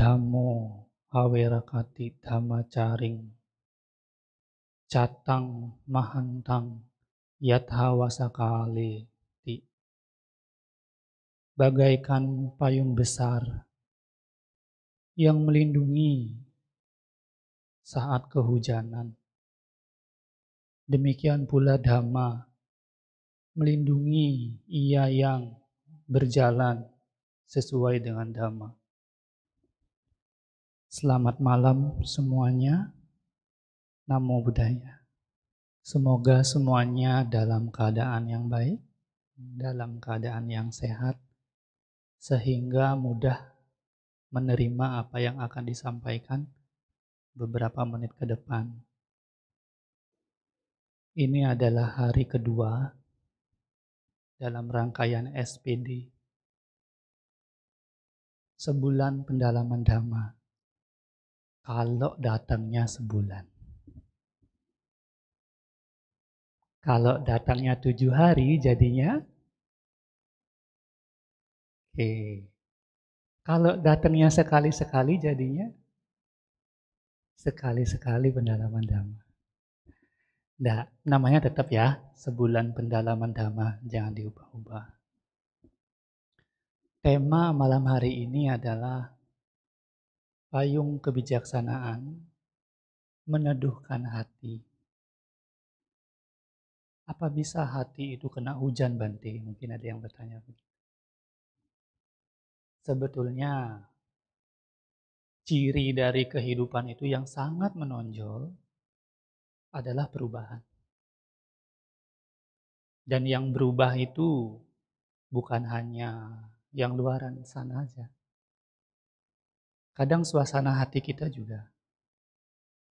Damo awerakati caring, catang mahantang yathawasakale ti bagaikan payung besar yang melindungi saat kehujanan demikian pula dhamma melindungi ia yang berjalan sesuai dengan damai. Selamat malam semuanya. Namo Buddhaya. Semoga semuanya dalam keadaan yang baik, dalam keadaan yang sehat, sehingga mudah menerima apa yang akan disampaikan beberapa menit ke depan. Ini adalah hari kedua dalam rangkaian SPD. Sebulan pendalaman damai. Kalau datangnya sebulan. Kalau datangnya tujuh hari jadinya. Oke. Kalau datangnya sekali-sekali jadinya. Sekali-sekali pendalaman dhamma. Nah, namanya tetap ya, sebulan pendalaman dhamma, jangan diubah-ubah. Tema malam hari ini adalah payung kebijaksanaan meneduhkan hati. Apa bisa hati itu kena hujan banting? Mungkin ada yang bertanya. Sebetulnya ciri dari kehidupan itu yang sangat menonjol adalah perubahan. Dan yang berubah itu bukan hanya yang luaran sana saja kadang suasana hati kita juga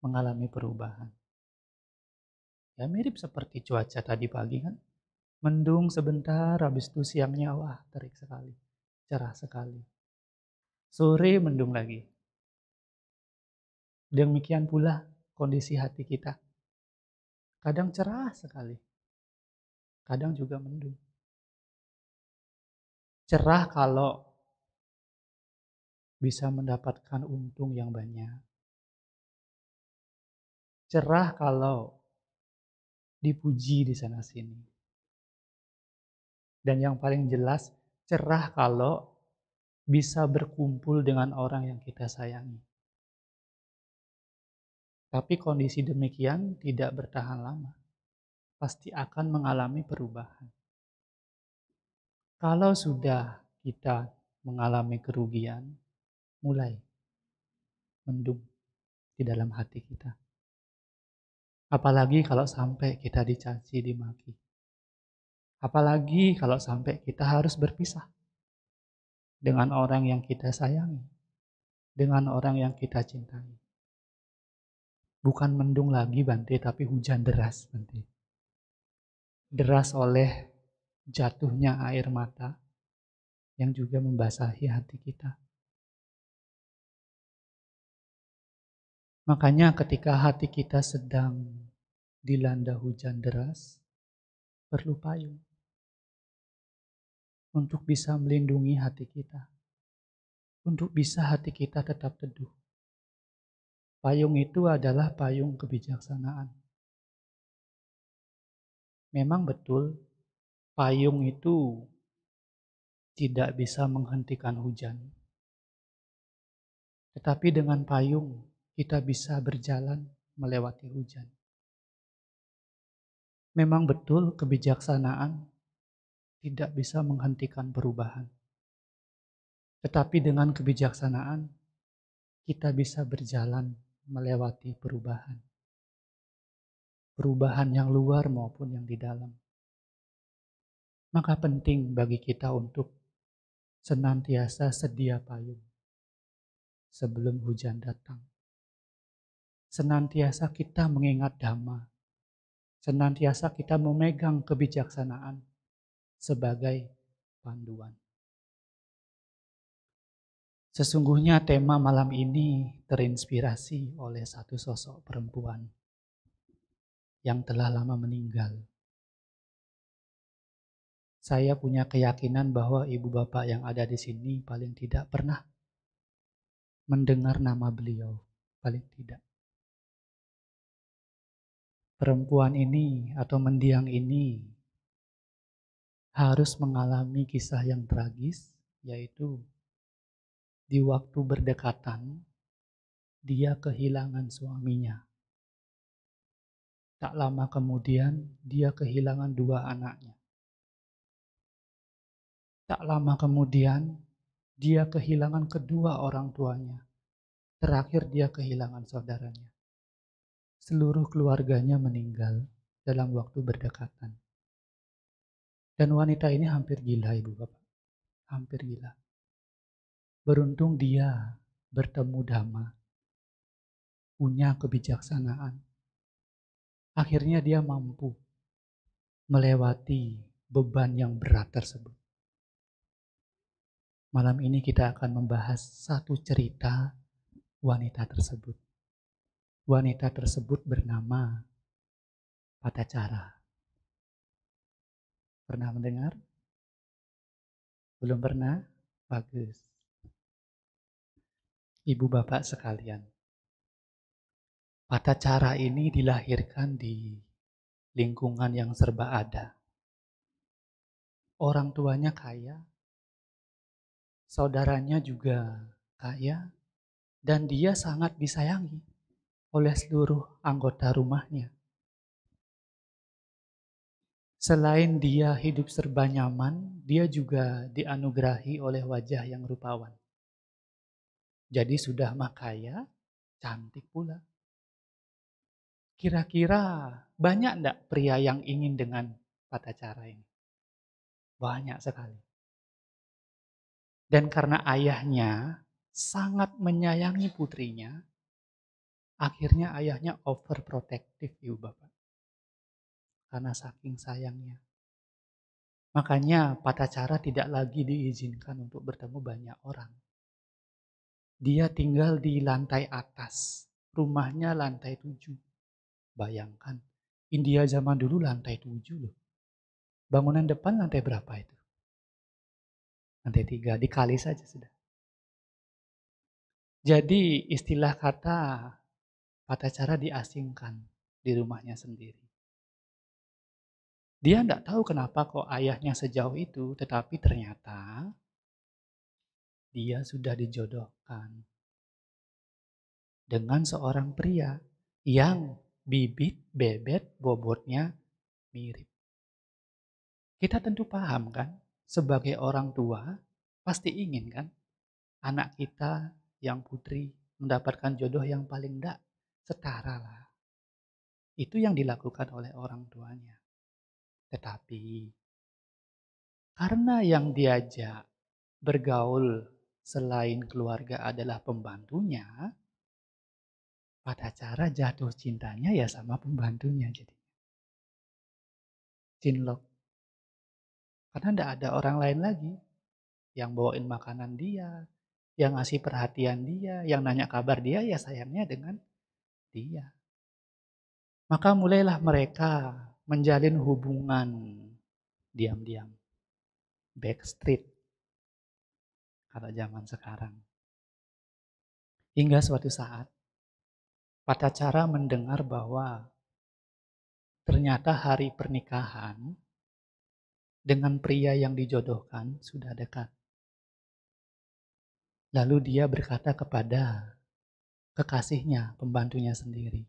mengalami perubahan. Ya mirip seperti cuaca tadi pagi kan. Mendung sebentar, habis itu siangnya wah terik sekali, cerah sekali. Sore mendung lagi. Demikian pula kondisi hati kita. Kadang cerah sekali, kadang juga mendung. Cerah kalau bisa mendapatkan untung yang banyak. Cerah kalau dipuji di sana sini. Dan yang paling jelas, cerah kalau bisa berkumpul dengan orang yang kita sayangi. Tapi kondisi demikian tidak bertahan lama. Pasti akan mengalami perubahan. Kalau sudah kita mengalami kerugian, mulai mendung di dalam hati kita. Apalagi kalau sampai kita dicaci, dimaki. Apalagi kalau sampai kita harus berpisah dengan orang yang kita sayangi, dengan orang yang kita cintai. Bukan mendung lagi Bante, tapi hujan deras Bante. Deras oleh jatuhnya air mata yang juga membasahi hati kita. Makanya ketika hati kita sedang dilanda hujan deras, perlu payung untuk bisa melindungi hati kita. Untuk bisa hati kita tetap teduh. Payung itu adalah payung kebijaksanaan. Memang betul, payung itu tidak bisa menghentikan hujan. Tetapi dengan payung, kita bisa berjalan melewati hujan. Memang betul kebijaksanaan tidak bisa menghentikan perubahan. Tetapi dengan kebijaksanaan, kita bisa berjalan melewati perubahan. Perubahan yang luar maupun yang di dalam. Maka penting bagi kita untuk senantiasa sedia payung sebelum hujan datang senantiasa kita mengingat Dhamma, senantiasa kita memegang kebijaksanaan sebagai panduan. Sesungguhnya tema malam ini terinspirasi oleh satu sosok perempuan yang telah lama meninggal. Saya punya keyakinan bahwa ibu bapak yang ada di sini paling tidak pernah mendengar nama beliau, paling tidak perempuan ini atau mendiang ini harus mengalami kisah yang tragis, yaitu di waktu berdekatan dia kehilangan suaminya. Tak lama kemudian dia kehilangan dua anaknya. Tak lama kemudian dia kehilangan kedua orang tuanya. Terakhir dia kehilangan saudaranya seluruh keluarganya meninggal dalam waktu berdekatan. Dan wanita ini hampir gila ibu bapak. Hampir gila. Beruntung dia bertemu Dhamma. Punya kebijaksanaan. Akhirnya dia mampu melewati beban yang berat tersebut. Malam ini kita akan membahas satu cerita wanita tersebut wanita tersebut bernama Patacara. Pernah mendengar? Belum pernah? Bagus. Ibu bapak sekalian, Patacara ini dilahirkan di lingkungan yang serba ada. Orang tuanya kaya, saudaranya juga kaya, dan dia sangat disayangi oleh seluruh anggota rumahnya. Selain dia hidup serba nyaman, dia juga dianugerahi oleh wajah yang rupawan. Jadi sudah makaya, cantik pula. Kira-kira banyak enggak pria yang ingin dengan tata cara ini? Banyak sekali. Dan karena ayahnya sangat menyayangi putrinya, Akhirnya ayahnya overprotective ibu bapak. Karena saking sayangnya. Makanya cara tidak lagi diizinkan untuk bertemu banyak orang. Dia tinggal di lantai atas. Rumahnya lantai tujuh. Bayangkan, India zaman dulu lantai tujuh loh. Bangunan depan lantai berapa itu? Lantai tiga, dikali saja sudah. Jadi istilah kata Acara cara diasingkan di rumahnya sendiri. Dia tidak tahu kenapa kok ayahnya sejauh itu, tetapi ternyata dia sudah dijodohkan dengan seorang pria yang bibit, bebet, bobotnya mirip. Kita tentu paham kan, sebagai orang tua pasti ingin kan anak kita yang putri mendapatkan jodoh yang paling tidak setara lah. Itu yang dilakukan oleh orang tuanya. Tetapi karena yang diajak bergaul selain keluarga adalah pembantunya, pada cara jatuh cintanya ya sama pembantunya jadi. Cinlok. Karena tidak ada orang lain lagi yang bawain makanan dia, yang ngasih perhatian dia, yang nanya kabar dia ya sayangnya dengan dia. Maka mulailah mereka menjalin hubungan diam-diam. Backstreet. Kata zaman sekarang. Hingga suatu saat, pada cara mendengar bahwa ternyata hari pernikahan dengan pria yang dijodohkan sudah dekat. Lalu dia berkata kepada kekasihnya, pembantunya sendiri.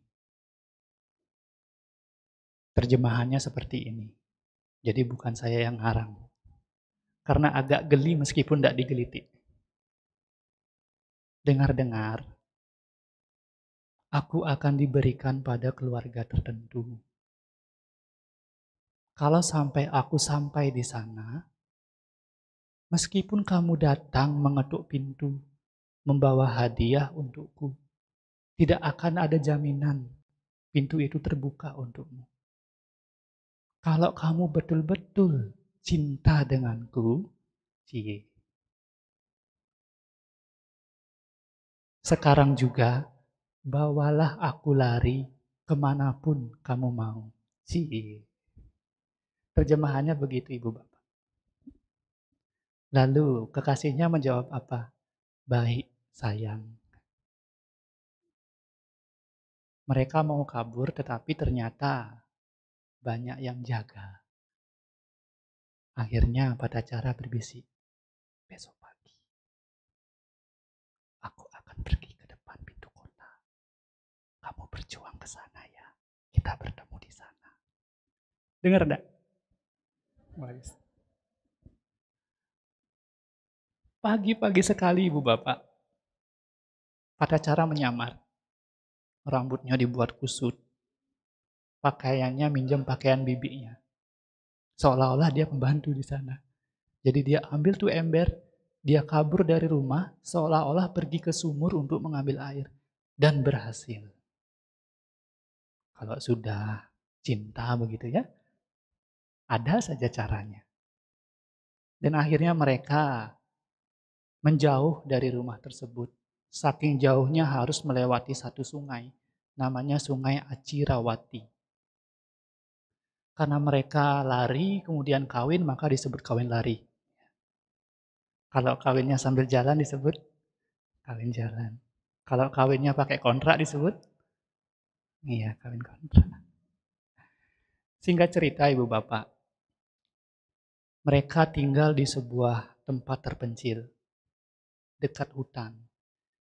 Terjemahannya seperti ini. Jadi bukan saya yang ngarang. Karena agak geli meskipun tidak digeliti. Dengar-dengar, aku akan diberikan pada keluarga tertentu. Kalau sampai aku sampai di sana, meskipun kamu datang mengetuk pintu, membawa hadiah untukku, tidak akan ada jaminan pintu itu terbuka untukmu. Kalau kamu betul-betul cinta denganku, cie. Sekarang juga, bawalah aku lari kemanapun kamu mau. Cie. Terjemahannya begitu Ibu Bapak. Lalu kekasihnya menjawab apa? Baik sayang. Mereka mau kabur tetapi ternyata banyak yang jaga. Akhirnya pada cara berbisik, besok pagi aku akan pergi ke depan pintu kota. Kamu berjuang ke sana ya, kita bertemu di sana. Dengar enggak? Pagi-pagi sekali Ibu Bapak, pada cara menyamar rambutnya dibuat kusut, pakaiannya minjem pakaian bibinya. Seolah-olah dia pembantu di sana. Jadi dia ambil tuh ember, dia kabur dari rumah seolah-olah pergi ke sumur untuk mengambil air dan berhasil. Kalau sudah cinta begitu ya, ada saja caranya. Dan akhirnya mereka menjauh dari rumah tersebut Saking jauhnya harus melewati satu sungai, namanya sungai Acirawati. Karena mereka lari, kemudian kawin, maka disebut kawin lari. Kalau kawinnya sambil jalan disebut kawin jalan. Kalau kawinnya pakai kontrak disebut iya kawin kontrak. Singkat cerita ibu bapak, mereka tinggal di sebuah tempat terpencil dekat hutan.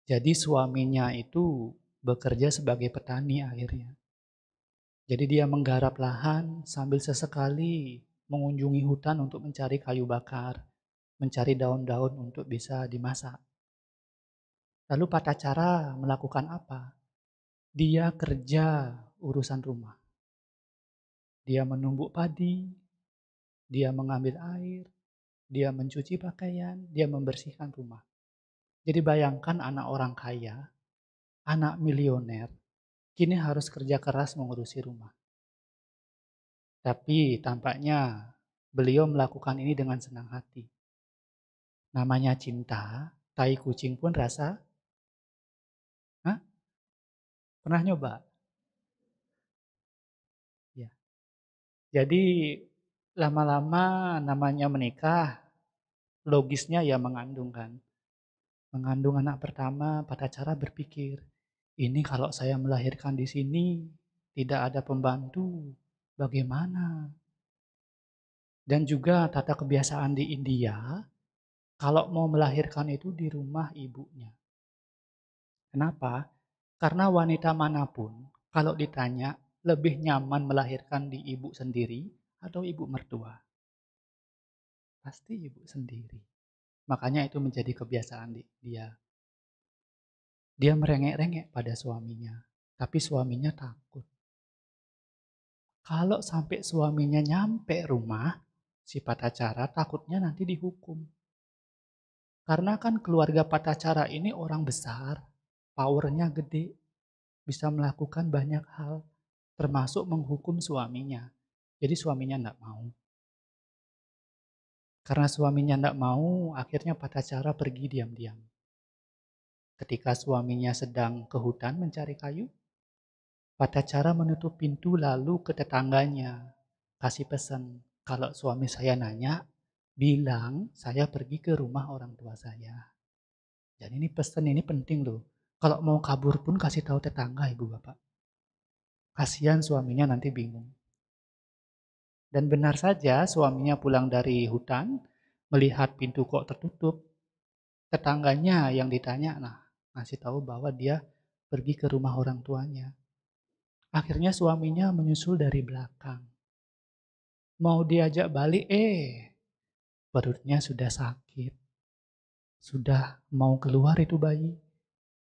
Jadi suaminya itu bekerja sebagai petani akhirnya. Jadi dia menggarap lahan sambil sesekali mengunjungi hutan untuk mencari kayu bakar, mencari daun-daun untuk bisa dimasak. Lalu pada cara melakukan apa? Dia kerja urusan rumah. Dia menumbuk padi, dia mengambil air, dia mencuci pakaian, dia membersihkan rumah. Jadi bayangkan anak orang kaya, anak milioner, kini harus kerja keras mengurusi rumah. Tapi tampaknya beliau melakukan ini dengan senang hati. Namanya cinta, tai kucing pun rasa. Hah? Pernah nyoba? Ya. Jadi lama-lama namanya menikah, logisnya ya mengandung kan mengandung anak pertama pada cara berpikir, ini kalau saya melahirkan di sini tidak ada pembantu, bagaimana? Dan juga tata kebiasaan di India, kalau mau melahirkan itu di rumah ibunya. Kenapa? Karena wanita manapun, kalau ditanya lebih nyaman melahirkan di ibu sendiri atau ibu mertua? Pasti ibu sendiri. Makanya itu menjadi kebiasaan dia. Dia merengek-rengek pada suaminya, tapi suaminya takut. Kalau sampai suaminya nyampe rumah, si patacara takutnya nanti dihukum. Karena kan keluarga patacara ini orang besar, powernya gede, bisa melakukan banyak hal, termasuk menghukum suaminya. Jadi suaminya nggak mau. Karena suaminya tidak mau, akhirnya Patah cara pergi diam-diam. Ketika suaminya sedang ke hutan mencari kayu, Patah cara menutup pintu lalu ke tetangganya, kasih pesan, kalau suami saya nanya, bilang saya pergi ke rumah orang tua saya. Dan ini pesan ini penting loh. Kalau mau kabur pun kasih tahu tetangga ibu bapak. Kasihan suaminya nanti bingung. Dan benar saja suaminya pulang dari hutan, melihat pintu kok tertutup. Tetangganya yang ditanya, nah ngasih tahu bahwa dia pergi ke rumah orang tuanya. Akhirnya suaminya menyusul dari belakang. Mau diajak balik, eh perutnya sudah sakit. Sudah mau keluar itu bayi.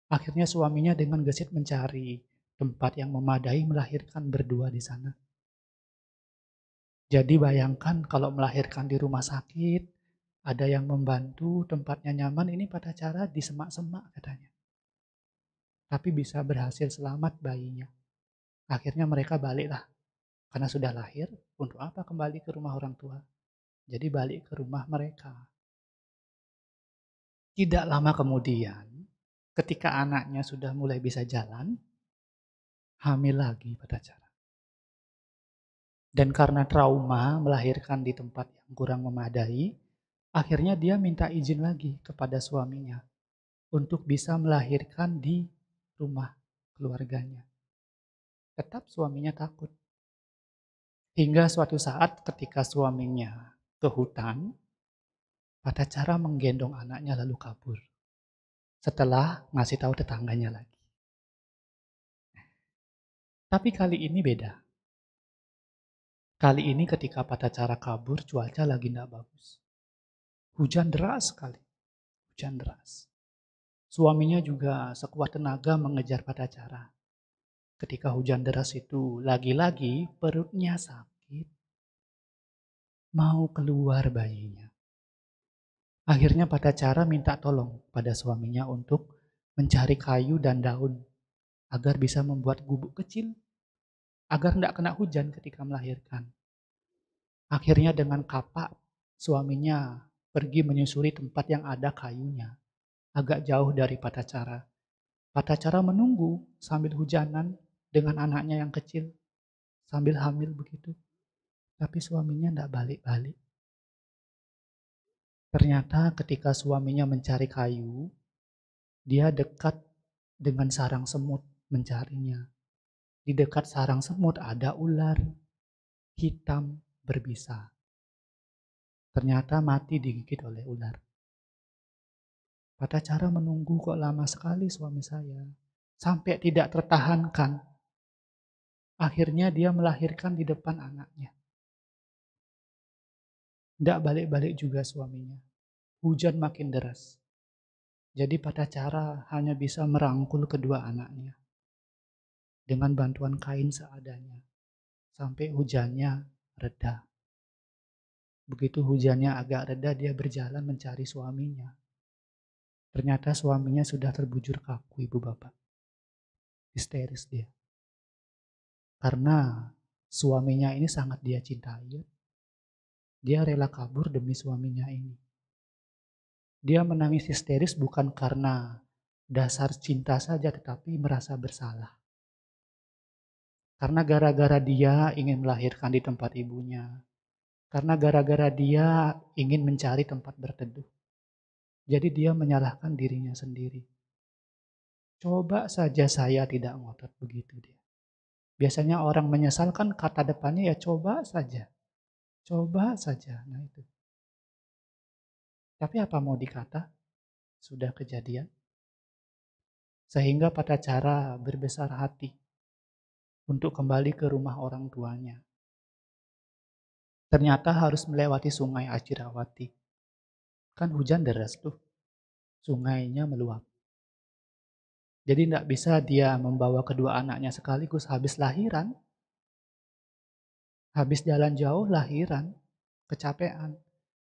Akhirnya suaminya dengan gesit mencari tempat yang memadai melahirkan berdua di sana. Jadi bayangkan kalau melahirkan di rumah sakit, ada yang membantu, tempatnya nyaman, ini pada cara disemak-semak katanya. Tapi bisa berhasil selamat bayinya. Akhirnya mereka baliklah. Karena sudah lahir, untuk apa kembali ke rumah orang tua? Jadi balik ke rumah mereka. Tidak lama kemudian, ketika anaknya sudah mulai bisa jalan, hamil lagi pada cara. Dan karena trauma melahirkan di tempat yang kurang memadai, akhirnya dia minta izin lagi kepada suaminya untuk bisa melahirkan di rumah keluarganya. Tetap suaminya takut. Hingga suatu saat ketika suaminya ke hutan, pada cara menggendong anaknya lalu kabur. Setelah ngasih tahu tetangganya lagi. Tapi kali ini beda. Kali ini ketika pada cara kabur cuaca lagi tidak bagus. Hujan deras sekali. Hujan deras. Suaminya juga sekuat tenaga mengejar pada cara. Ketika hujan deras itu lagi-lagi perutnya sakit. Mau keluar bayinya. Akhirnya pada cara minta tolong pada suaminya untuk mencari kayu dan daun agar bisa membuat gubuk kecil agar tidak kena hujan ketika melahirkan. Akhirnya dengan kapak suaminya pergi menyusuri tempat yang ada kayunya, agak jauh dari Patacara. Patacara menunggu sambil hujanan dengan anaknya yang kecil, sambil hamil begitu. Tapi suaminya tidak balik-balik. Ternyata ketika suaminya mencari kayu, dia dekat dengan sarang semut mencarinya di dekat sarang semut ada ular hitam berbisa. Ternyata mati digigit oleh ular. Pada cara menunggu kok lama sekali suami saya. Sampai tidak tertahankan. Akhirnya dia melahirkan di depan anaknya. Tidak balik-balik juga suaminya. Hujan makin deras. Jadi pada cara hanya bisa merangkul kedua anaknya dengan bantuan kain seadanya sampai hujannya reda. Begitu hujannya agak reda, dia berjalan mencari suaminya. Ternyata suaminya sudah terbujur kaku, ibu bapak. Histeris dia. Karena suaminya ini sangat dia cintai. Dia rela kabur demi suaminya ini. Dia menangis histeris bukan karena dasar cinta saja, tetapi merasa bersalah. Karena gara-gara dia ingin melahirkan di tempat ibunya. Karena gara-gara dia ingin mencari tempat berteduh. Jadi dia menyalahkan dirinya sendiri. Coba saja saya tidak ngotot begitu dia. Biasanya orang menyesalkan kata depannya ya coba saja. Coba saja. Nah itu. Tapi apa mau dikata? Sudah kejadian. Sehingga pada cara berbesar hati untuk kembali ke rumah orang tuanya. Ternyata harus melewati sungai Ajirawati. Kan hujan deras tuh. Sungainya meluap. Jadi tidak bisa dia membawa kedua anaknya sekaligus habis lahiran. Habis jalan jauh lahiran, kecapean.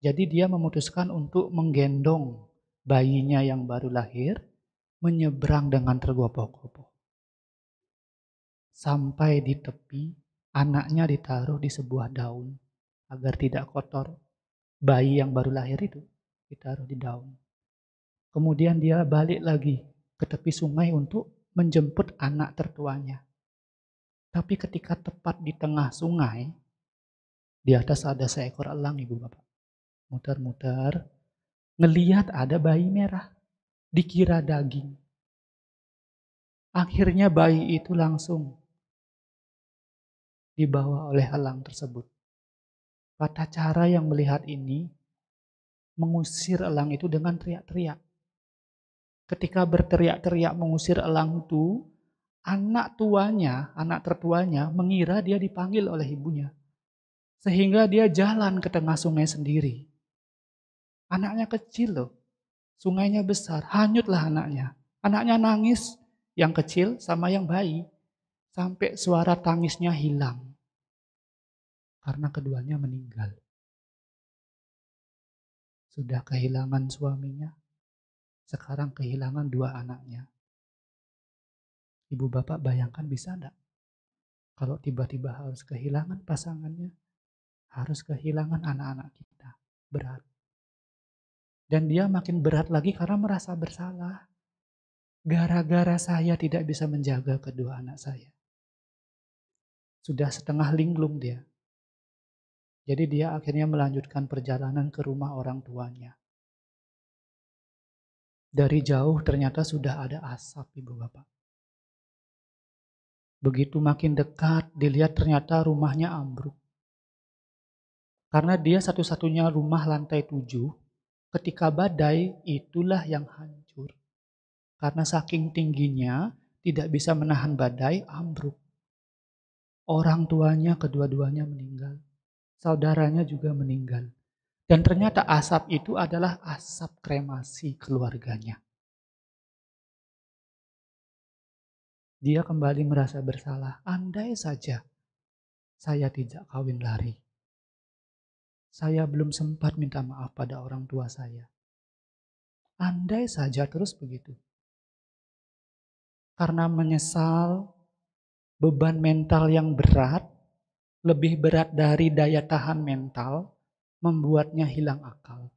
Jadi dia memutuskan untuk menggendong bayinya yang baru lahir, menyeberang dengan tergopoh-gopoh sampai di tepi, anaknya ditaruh di sebuah daun agar tidak kotor. Bayi yang baru lahir itu ditaruh di daun. Kemudian dia balik lagi ke tepi sungai untuk menjemput anak tertuanya. Tapi ketika tepat di tengah sungai, di atas ada seekor elang ibu bapak. mutar mutar ngeliat ada bayi merah. Dikira daging. Akhirnya bayi itu langsung dibawa oleh elang tersebut. Kata cara yang melihat ini mengusir elang itu dengan teriak-teriak. Ketika berteriak-teriak mengusir elang itu, anak tuanya, anak tertuanya mengira dia dipanggil oleh ibunya. Sehingga dia jalan ke tengah sungai sendiri. Anaknya kecil loh, sungainya besar, hanyutlah anaknya. Anaknya nangis, yang kecil sama yang bayi, sampai suara tangisnya hilang karena keduanya meninggal. Sudah kehilangan suaminya, sekarang kehilangan dua anaknya. Ibu bapak bayangkan bisa enggak? Kalau tiba-tiba harus kehilangan pasangannya, harus kehilangan anak-anak kita. Berat. Dan dia makin berat lagi karena merasa bersalah. Gara-gara saya tidak bisa menjaga kedua anak saya. Sudah setengah linglung dia. Jadi dia akhirnya melanjutkan perjalanan ke rumah orang tuanya. Dari jauh ternyata sudah ada asap ibu bapak. Begitu makin dekat dilihat ternyata rumahnya ambruk. Karena dia satu-satunya rumah lantai tujuh, ketika badai itulah yang hancur. Karena saking tingginya tidak bisa menahan badai ambruk. Orang tuanya kedua-duanya meninggal saudaranya juga meninggal. Dan ternyata iya. asap itu adalah asap kremasi keluarganya. Dia kembali merasa bersalah. Andai saja saya tidak kawin lari. Saya belum sempat minta maaf pada orang tua saya. Andai saja terus begitu. Karena menyesal beban mental yang berat, lebih berat dari daya tahan mental membuatnya hilang akal.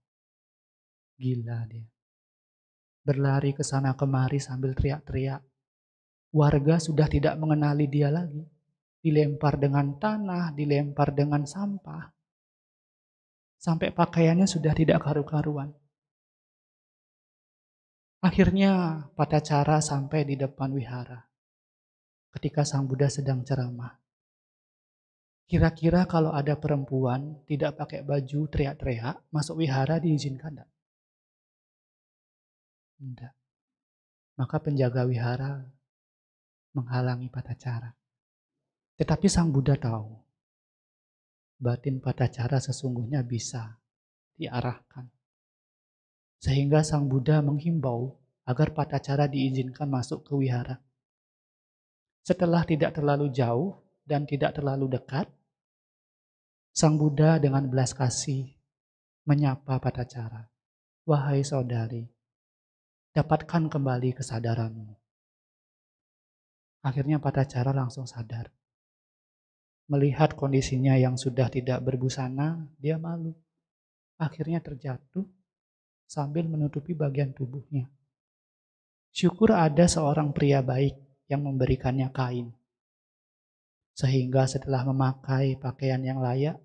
Gila dia. Berlari ke sana kemari sambil teriak-teriak. Warga sudah tidak mengenali dia lagi. Dilempar dengan tanah, dilempar dengan sampah. Sampai pakaiannya sudah tidak karu-karuan. Akhirnya, cara sampai di depan wihara ketika Sang Buddha sedang ceramah. Kira-kira kalau ada perempuan tidak pakai baju teriak-teriak, masuk wihara diizinkan enggak? Enggak. Maka penjaga wihara menghalangi patah cara Tetapi Sang Buddha tahu batin patah cara sesungguhnya bisa diarahkan. Sehingga Sang Buddha menghimbau agar patah cara diizinkan masuk ke wihara. Setelah tidak terlalu jauh, dan tidak terlalu dekat, Sang Buddha dengan belas kasih menyapa pada cara, "Wahai saudari, dapatkan kembali kesadaranmu." Akhirnya pada cara langsung sadar. Melihat kondisinya yang sudah tidak berbusana, dia malu. Akhirnya terjatuh sambil menutupi bagian tubuhnya. Syukur ada seorang pria baik yang memberikannya kain sehingga setelah memakai pakaian yang layak,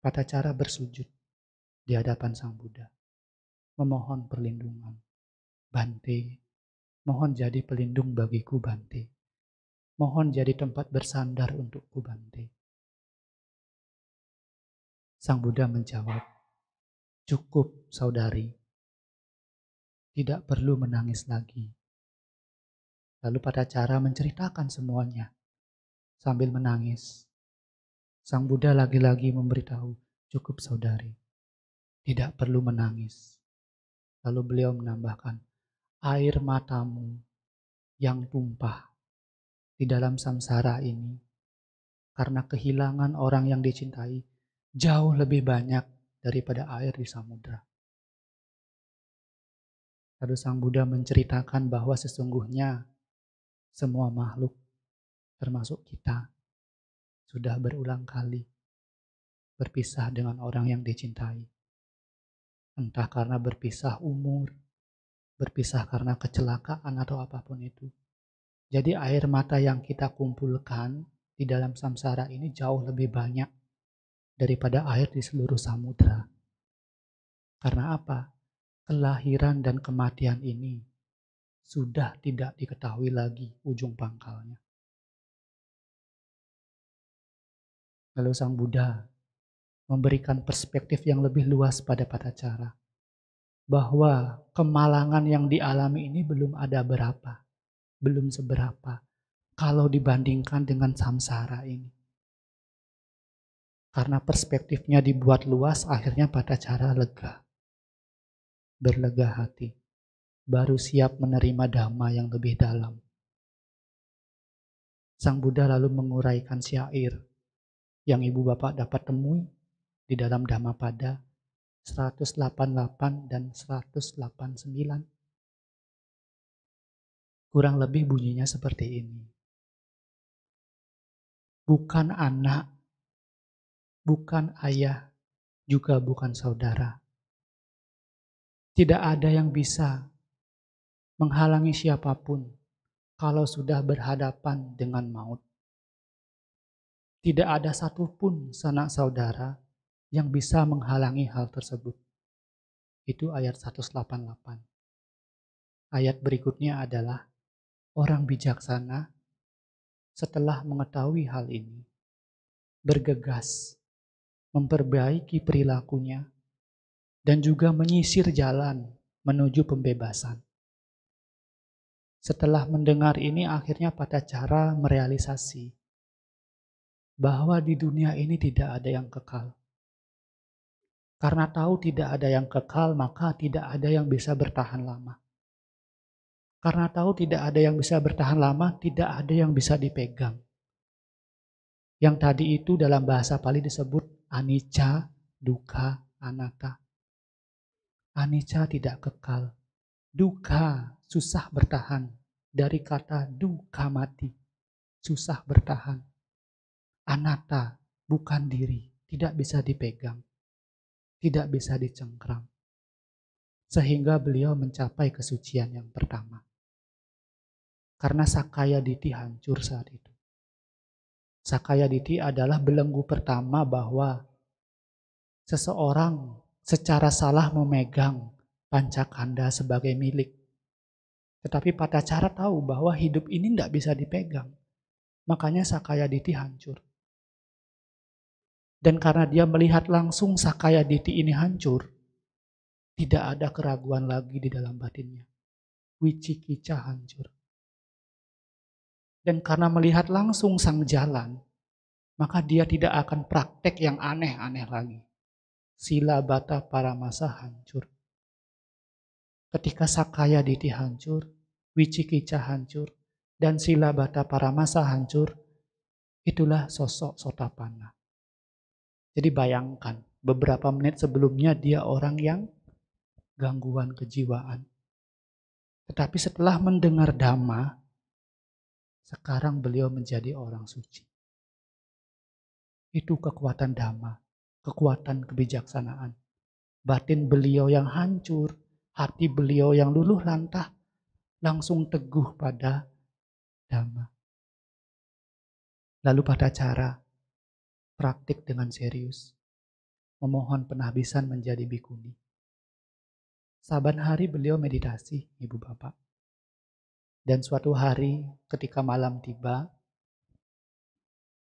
kata cara bersujud di hadapan Sang Buddha. Memohon perlindungan. Bante, mohon jadi pelindung bagiku Bante. Mohon jadi tempat bersandar untukku Bante. Sang Buddha menjawab, cukup saudari, tidak perlu menangis lagi. Lalu pada cara menceritakan semuanya, sambil menangis. Sang Buddha lagi-lagi memberitahu, cukup saudari, tidak perlu menangis. Lalu beliau menambahkan, air matamu yang tumpah di dalam samsara ini karena kehilangan orang yang dicintai jauh lebih banyak daripada air di samudra. Lalu Sang Buddha menceritakan bahwa sesungguhnya semua makhluk termasuk kita, sudah berulang kali berpisah dengan orang yang dicintai. Entah karena berpisah umur, berpisah karena kecelakaan atau apapun itu. Jadi air mata yang kita kumpulkan di dalam samsara ini jauh lebih banyak daripada air di seluruh samudra. Karena apa? Kelahiran dan kematian ini sudah tidak diketahui lagi ujung pangkalnya. Lalu Sang Buddha memberikan perspektif yang lebih luas pada cara, Bahwa kemalangan yang dialami ini belum ada berapa. Belum seberapa. Kalau dibandingkan dengan samsara ini. Karena perspektifnya dibuat luas, akhirnya cara lega. Berlega hati. Baru siap menerima dhamma yang lebih dalam. Sang Buddha lalu menguraikan syair yang Ibu Bapak dapat temui di dalam pada 188 dan 189. Kurang lebih bunyinya seperti ini. Bukan anak, bukan ayah, juga bukan saudara. Tidak ada yang bisa menghalangi siapapun kalau sudah berhadapan dengan maut. Tidak ada satupun sanak saudara yang bisa menghalangi hal tersebut. Itu ayat 188. Ayat berikutnya adalah orang bijaksana setelah mengetahui hal ini bergegas memperbaiki perilakunya dan juga menyisir jalan menuju pembebasan. Setelah mendengar ini akhirnya pada cara merealisasi bahwa di dunia ini tidak ada yang kekal. Karena tahu tidak ada yang kekal, maka tidak ada yang bisa bertahan lama. Karena tahu tidak ada yang bisa bertahan lama, tidak ada yang bisa dipegang. Yang tadi itu dalam bahasa Pali disebut anicca, duka, anatta. Anicca tidak kekal. Duka susah bertahan. Dari kata duka mati, susah bertahan anata, bukan diri, tidak bisa dipegang, tidak bisa dicengkram. Sehingga beliau mencapai kesucian yang pertama. Karena Sakaya Diti hancur saat itu. Sakaya Diti adalah belenggu pertama bahwa seseorang secara salah memegang pancakanda sebagai milik. Tetapi pada cara tahu bahwa hidup ini tidak bisa dipegang. Makanya Sakaya Diti hancur. Dan karena dia melihat langsung Sakaya Diti ini hancur, tidak ada keraguan lagi di dalam batinnya. Kica hancur. Dan karena melihat langsung sang jalan, maka dia tidak akan praktek yang aneh-aneh lagi. Sila bata para masa hancur. Ketika Sakaya Diti hancur, Kica hancur, dan sila bata para masa hancur, itulah sosok Sotapana. Jadi bayangkan, beberapa menit sebelumnya dia orang yang gangguan kejiwaan. Tetapi setelah mendengar dhamma, sekarang beliau menjadi orang suci. Itu kekuatan dhamma, kekuatan kebijaksanaan. Batin beliau yang hancur, hati beliau yang luluh lantah, langsung teguh pada dhamma. Lalu pada cara praktik dengan serius, memohon penahbisan menjadi bikuni. Saban hari beliau meditasi, Ibu Bapak. Dan suatu hari ketika malam tiba,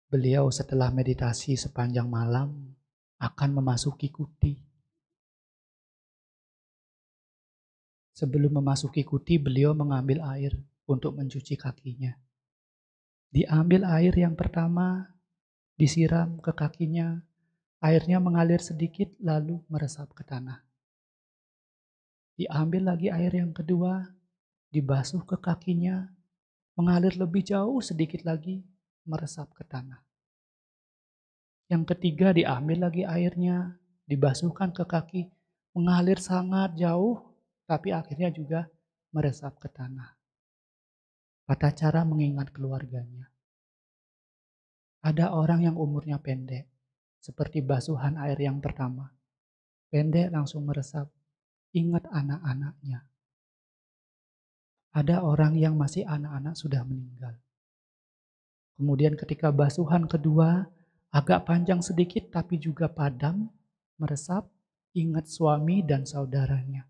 beliau setelah meditasi sepanjang malam akan memasuki kuti. Sebelum memasuki kuti, beliau mengambil air untuk mencuci kakinya. Diambil air yang pertama disiram ke kakinya, airnya mengalir sedikit lalu meresap ke tanah. Diambil lagi air yang kedua, dibasuh ke kakinya, mengalir lebih jauh sedikit lagi, meresap ke tanah. Yang ketiga diambil lagi airnya, dibasuhkan ke kaki, mengalir sangat jauh, tapi akhirnya juga meresap ke tanah. kata cara mengingat keluarganya. Ada orang yang umurnya pendek, seperti basuhan air yang pertama. Pendek langsung meresap, ingat anak-anaknya. Ada orang yang masih anak-anak sudah meninggal. Kemudian ketika basuhan kedua, agak panjang sedikit tapi juga padam, meresap, ingat suami dan saudaranya.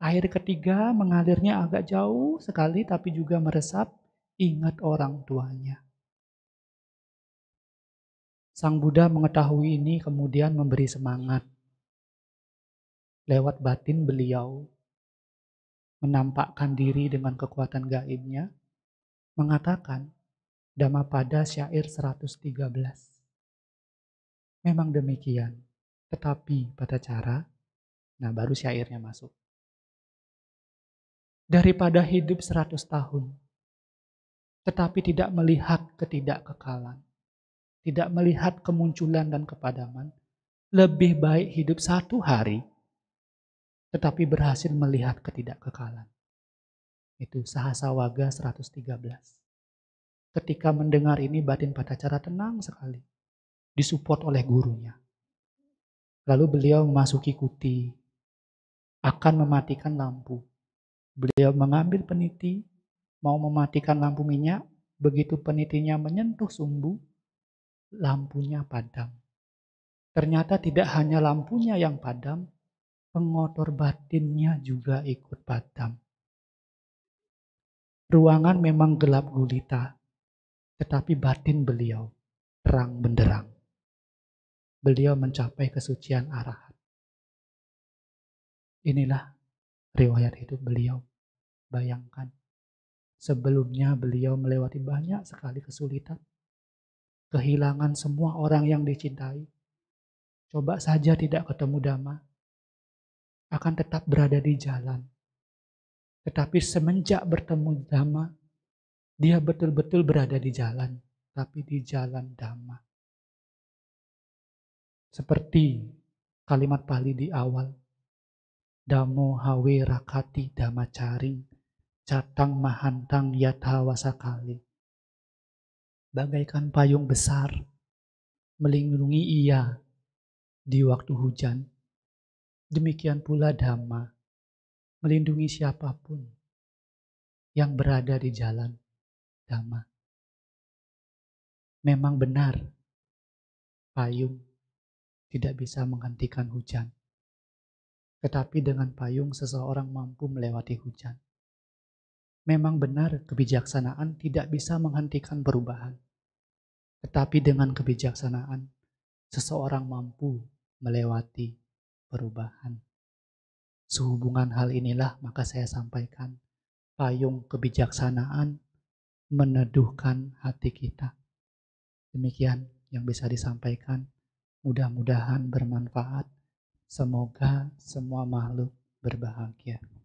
Air ketiga mengalirnya agak jauh sekali tapi juga meresap, ingat orang tuanya. Sang Buddha mengetahui ini kemudian memberi semangat lewat batin beliau menampakkan diri dengan kekuatan gaibnya mengatakan pada syair 113 memang demikian tetapi pada cara nah baru syairnya masuk daripada hidup 100 tahun tetapi tidak melihat ketidakkekalan tidak melihat kemunculan dan kepadaman, lebih baik hidup satu hari tetapi berhasil melihat ketidakkekalan. Itu Sahasa Waga 113. Ketika mendengar ini batin pada cara tenang sekali. Disupport oleh gurunya. Lalu beliau memasuki kuti. Akan mematikan lampu. Beliau mengambil peniti. Mau mematikan lampu minyak. Begitu penitinya menyentuh sumbu lampunya padam. Ternyata tidak hanya lampunya yang padam, pengotor batinnya juga ikut padam. Ruangan memang gelap gulita, tetapi batin beliau terang benderang. Beliau mencapai kesucian arahan. Inilah riwayat hidup beliau. Bayangkan, sebelumnya beliau melewati banyak sekali kesulitan, kehilangan semua orang yang dicintai. Coba saja tidak ketemu Dhamma, akan tetap berada di jalan. Tetapi semenjak bertemu Dhamma, dia betul-betul berada di jalan, tapi di jalan Dhamma. Seperti kalimat Pali di awal, Damo hawe rakati damacari, catang mahantang yatha wasakali bagaikan payung besar melindungi ia di waktu hujan. Demikian pula Dhamma melindungi siapapun yang berada di jalan Dhamma. Memang benar, payung tidak bisa menghentikan hujan. Tetapi dengan payung seseorang mampu melewati hujan. Memang benar kebijaksanaan tidak bisa menghentikan perubahan. Tetapi dengan kebijaksanaan, seseorang mampu melewati perubahan. Sehubungan hal inilah maka saya sampaikan, payung kebijaksanaan meneduhkan hati kita. Demikian yang bisa disampaikan. Mudah-mudahan bermanfaat. Semoga semua makhluk berbahagia.